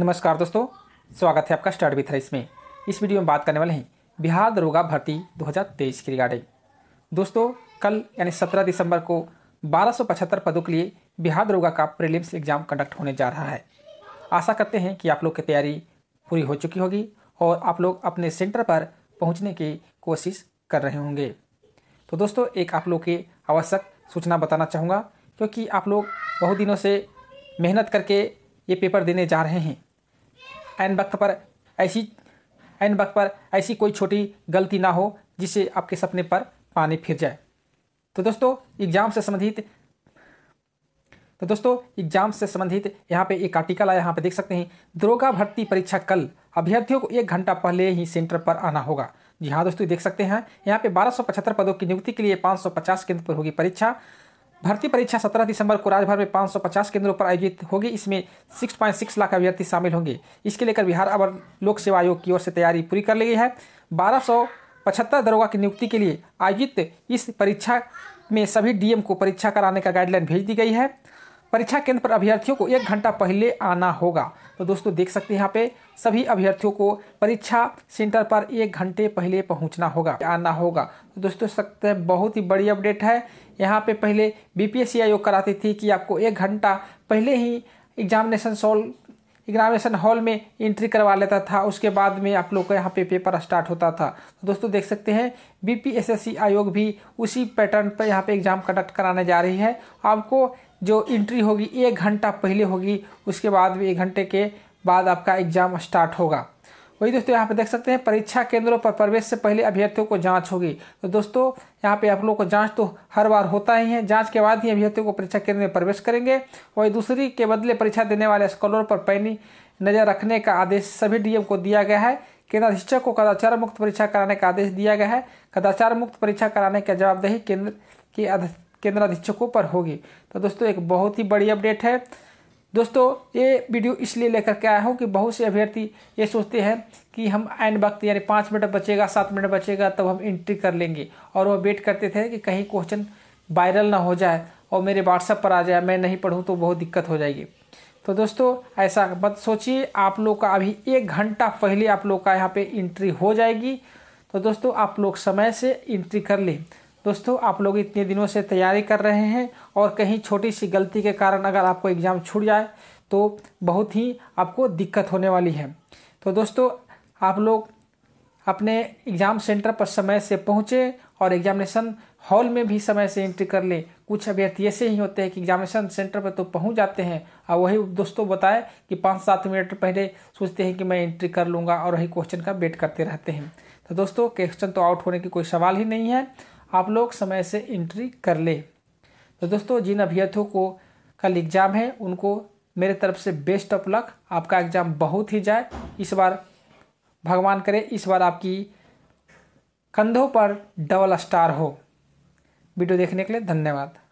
नमस्कार दोस्तों स्वागत है आपका स्टार्ट विथ्रेस इसमें इस वीडियो में बात करने वाले हैं बिहार दरोगा भर्ती 2023 की रिगार्डिंग दोस्तों कल यानी 17 दिसंबर को 1275 पदों के लिए बिहार दरोगा का प्रीलिम्स एग्जाम कंडक्ट होने जा रहा है आशा करते हैं कि आप लोग की तैयारी पूरी हो चुकी होगी और आप लोग अपने सेंटर पर पहुँचने की कोशिश कर रहे होंगे तो दोस्तों एक आप लोग की आवश्यक सूचना बताना चाहूँगा क्योंकि आप लोग बहुत दिनों से मेहनत करके ये पेपर देने जा रहे हैं ऐन वक्त पर ऐसी ऐन वक्त पर ऐसी कोई छोटी गलती ना हो जिससे आपके सपने पर पानी फिर जाए तो दोस्तों एग्जाम से संबंधित तो दोस्तों एग्जाम से संबंधित यहाँ पे एक आर्टिकल आया यहाँ पे देख सकते हैं द्रोगा भर्ती परीक्षा कल अभ्यर्थियों को एक घंटा पहले ही सेंटर पर आना होगा जी हाँ दोस्तों देख सकते हैं यहाँ पे 1275 पदों की नियुक्ति के लिए 550 केंद्र पर होगी परीक्षा भर्ती परीक्षा 17 दिसंबर को में पाँच में 550 केंद्रों पर आयोजित होगी इसमें 6.6 लाख अभ्यर्थी शामिल होंगे इसके लेकर बिहार अवर लोक सेवा आयोग की ओर से तैयारी पूरी कर ली गई है बारह पचहत्तर दरोगा की नियुक्ति के लिए आयोजित इस परीक्षा में सभी डीएम को परीक्षा कराने का गाइडलाइन भेज दी गई है परीक्षा केंद्र पर अभ्यर्थियों को एक घंटा पहले आना होगा तो दोस्तों देख सकते हैं यहाँ पे सभी अभ्यर्थियों को परीक्षा सेंटर पर एक घंटे पहले पहुंचना होगा आना होगा तो दोस्तों सकते हैं बहुत ही बड़ी अपडेट है यहाँ पे पहले बीपीएससी आयोग कराती थी कि आपको एक घंटा पहले ही एग्जामिनेशन सॉल्व एग्जामिनेशन हॉल में एंट्री करवा लेता था उसके बाद में आप लोग का यहाँ पे पेपर स्टार्ट होता था तो दोस्तों देख सकते हैं बीपीएसएससी आयोग भी उसी पैटर्न पर यहाँ पे एग्ज़ाम कंडक्ट कराने जा रही है आपको जो इंट्री होगी एक घंटा पहले होगी उसके बाद भी एक घंटे के बाद आपका एग्ज़ाम स्टार्ट होगा वही दोस्तों यहाँ पे देख सकते हैं परीक्षा केंद्रों पर प्रवेश से पहले अभ्यर्थियों को जांच होगी तो दोस्तों यहाँ पे आप लोगों को जांच तो हर बार होता ही है जांच के बाद ही अभ्यर्थियों को परीक्षा केंद्र में प्रवेश करेंगे वही दूसरी के बदले परीक्षा देने वाले स्कॉलरों पर पैनी नज़र रखने का आदेश सभी डीएम को दिया गया है केंद्र अधीक्षक को कदाचार मुक्त परीक्षा कराने का आदेश दिया गया है कदाचार मुक्त परीक्षा कराने की जवाबदेही केंद्र की केंद्राधीक्षकों पर होगी तो दोस्तों एक बहुत ही बड़ी अपडेट है दोस्तों ये वीडियो इसलिए लेकर के आया हूँ कि बहुत से अभ्यर्थी ये सोचते हैं कि हम आन वक्त यानी पाँच मिनट बचेगा सात मिनट बचेगा तब हम एंट्री कर लेंगे और वो वेट करते थे कि कहीं क्वेश्चन वायरल ना हो जाए और मेरे व्हाट्सएप पर आ जाए मैं नहीं पढ़ूँ तो बहुत दिक्कत हो जाएगी तो दोस्तों ऐसा मत सोचिए आप लोग का अभी एक घंटा पहले आप लोग का यहाँ पर एंट्री हो जाएगी तो दोस्तों आप लोग समय से इंट्री कर लें दोस्तों आप लोग इतने दिनों से तैयारी कर रहे हैं और कहीं छोटी सी गलती के कारण अगर आपको एग्ज़ाम छूट जाए तो बहुत ही आपको दिक्कत होने वाली है तो दोस्तों आप लोग अपने एग्ज़ाम सेंटर पर समय से पहुँचे और एग्जामिनेशन हॉल में भी समय से एंट्री कर लें कुछ अभ्यर्थी ऐसे ही होते हैं कि एग्जामिनेशन सेंटर पर तो पहुंच जाते हैं और वही दोस्तों बताए कि पाँच सात मिनट पहले सोचते हैं कि मैं एंट्री कर लूँगा और वही क्वेश्चन का वेट करते रहते हैं तो दोस्तों क्वेश्चन तो आउट होने की कोई सवाल ही नहीं है आप लोग समय से एंट्री कर ले तो दोस्तों जिन अभ्यर्थियों को कल एग्ज़ाम है उनको मेरे तरफ से बेस्ट ऑफ लक आपका एग्ज़ाम बहुत ही जाए इस बार भगवान करे इस बार आपकी कंधों पर डबल स्टार हो वीडियो देखने के लिए धन्यवाद